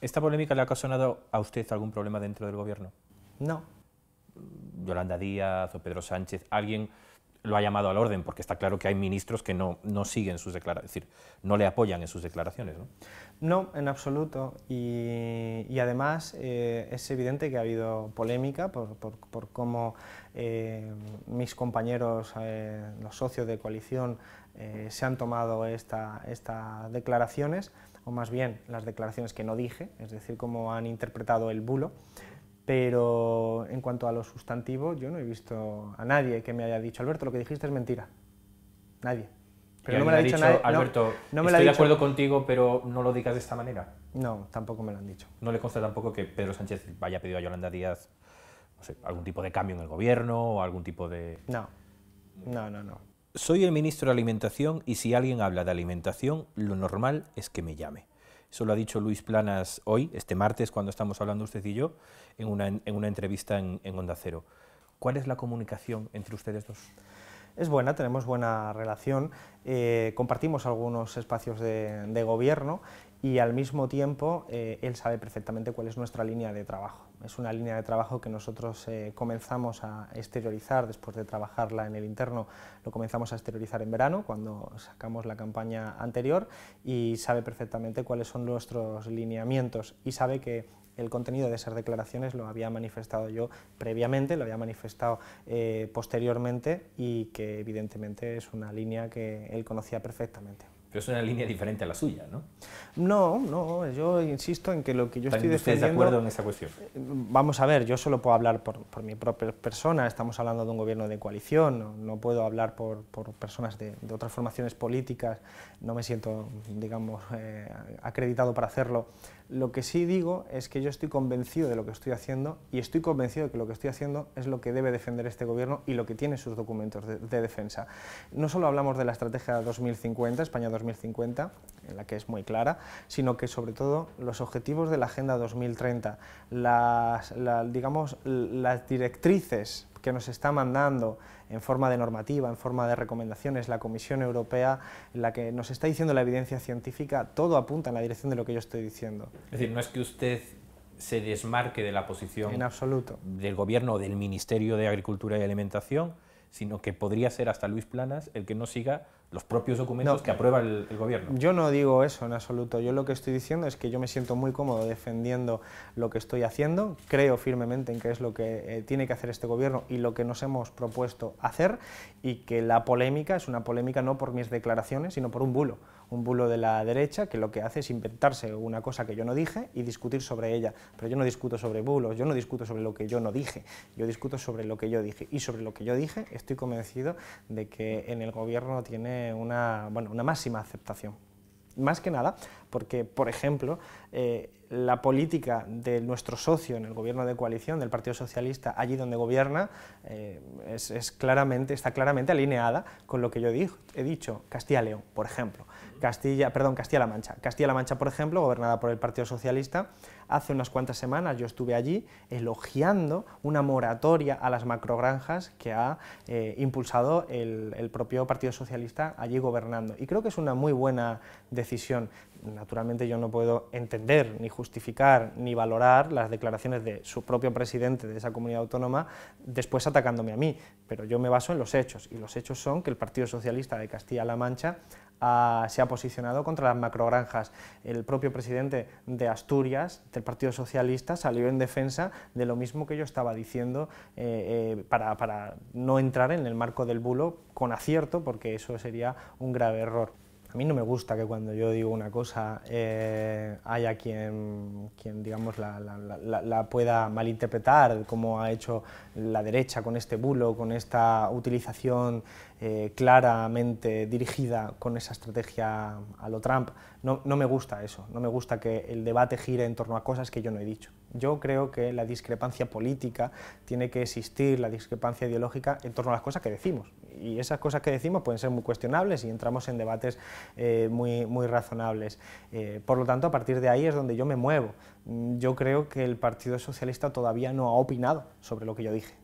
¿Esta polémica le ha ocasionado a usted algún problema dentro del gobierno? No. Yolanda Díaz o Pedro Sánchez, alguien lo ha llamado al orden, porque está claro que hay ministros que no, siguen sus declaraciones, decir, no le apoyan en sus declaraciones. No, en absoluto. Y, además eh, es evidente que ha habido polémica por, cómo eh, mis compañeros, eh, los socios de coalición, eh, se han tomado estas declaraciones, o más bien las declaraciones que no dije, es decir, cómo han interpretado el bulo. Pero en cuanto a lo sustantivo yo no he visto a nadie que me haya dicho, Alberto, lo que dijiste es mentira. Nadie. Pero no me, lo ha dicho, nadie. Alberto, no, me estoy de acuerdo contigo, pero no lo digas de esta manera. No, tampoco me lo han dicho. No le consta tampoco que Pedro Sánchez haya pedido a Yolanda Díaz algún tipo de cambio en el gobierno o algún tipo de... No, no, no, no soy el ministro de Alimentación y si alguien habla de alimentación, lo normal es que me llame. Eso lo ha dicho Luis Planas hoy, este martes, cuando estamos hablando usted y yo, en una, entrevista en, Onda Cero. ¿Cuál es la comunicación entre ustedes dos? Es buena, tenemos buena relación, eh, compartimos algunos espacios de, gobierno y al mismo tiempo eh, él sabe perfectamente cuál es nuestra línea de trabajo es una línea de trabajo que nosotros eh, comenzamos a exteriorizar después de trabajarla en el interno, lo comenzamos a exteriorizar en verano cuando sacamos la campaña anterior y sabe perfectamente cuáles son nuestros lineamientos y sabe que el contenido de esas declaraciones lo había manifestado yo previamente, lo había manifestado eh, posteriormente y que evidentemente es una línea que él conocía perfectamente. Pero es una línea diferente a la suya, ¿no? No, no, yo insisto en que lo que yo estoy defendiendo... de acuerdo en esa cuestión? Mm, vamos a ver, yo solo puedo hablar por, mi propia persona, estamos hablando de un gobierno de coalición, no, puedo hablar por, personas de, otras formaciones políticas, no me siento, digamos, eh, acreditado para hacerlo. Lo que sí digo es que yo estoy convencido de lo que estoy haciendo y estoy convencido de que lo que estoy haciendo es lo que debe defender este gobierno y lo que tiene sus documentos de, defensa. No solo hablamos de la estrategia 2050, España 2050, 2050, en la que es muy clara, sino que sobre todo los objetivos de la Agenda 2030, las, digamos, las directrices que nos está mandando en forma de normativa, en forma de recomendaciones, la Comisión Europea, en la que nos está diciendo la evidencia científica, todo apunta en la dirección de lo que yo estoy diciendo. Es decir, no es que usted se desmarque de la posición del Gobierno, del Ministerio de Agricultura y Alimentación, sino que podría ser hasta Luis Planas el que no siga los propios documentos que aprueba el, gobierno. Yo no digo eso en absoluto. Yo lo que estoy diciendo es que yo me siento muy cómodo defendiendo lo que estoy haciendo. Creo firmemente en que es lo que eh, tiene que hacer este gobierno y lo que nos hemos propuesto hacer y que la polémica es una polémica no por mis declaraciones, sino por un bulo. Un bulo de la derecha que lo que hace es inventarse una cosa que yo no dije y discutir sobre ella. Pero yo no discuto sobre bulos, yo no discuto sobre lo que yo no dije. Yo discuto sobre lo que yo dije. Y sobre lo que yo dije estoy convencido de que en el gobierno tiene una, bueno, una máxima aceptación. Más que nada porque, por ejemplo, eh, la política de nuestro socio en el gobierno de coalición, del Partido Socialista, allí donde gobierna, eh, es, claramente, está claramente alineada con lo que yo he dicho, Castilla-León, por ejemplo. Castilla, perdón, Castilla-La Mancha. Castilla-La Mancha, por ejemplo, gobernada por el Partido Socialista, hace unas cuantas semanas yo estuve allí elogiando una moratoria a las macrogranjas que ha eh, impulsado el propio Partido Socialista allí gobernando. Y creo que es una muy buena decisión naturalmente yo no puedo entender, ni justificar, ni valorar las declaraciones de su propio presidente de esa comunidad autónoma después atacándome a mí, pero yo me baso en los hechos y los hechos son que el Partido Socialista de Castilla-La Mancha ah, se ha posicionado contra las macrogranjas. El propio presidente de Asturias, del Partido Socialista, salió en defensa de lo mismo que yo estaba diciendo eh, eh, para no entrar en el marco del bulo con acierto, porque eso sería un grave error. A mí no me gusta que cuando yo digo una cosa eh, haya quien, quien digamos, la, la, la, pueda malinterpretar, como ha hecho la derecha con este bulo, con esta utilización eh, claramente dirigida con esa estrategia a lo Trump. No, no me gusta eso, no me gusta que el debate gire en torno a cosas que yo no he dicho. Yo creo que la discrepancia política tiene que existir, la discrepancia ideológica en torno a las cosas que decimos. Y esas cosas que decimos pueden ser muy cuestionables y entramos en debates eh, muy, muy razonables. Eh, por lo tanto, a partir de ahí es donde yo me muevo. Mm, yo creo que el Partido Socialista todavía no ha opinado sobre lo que yo dije.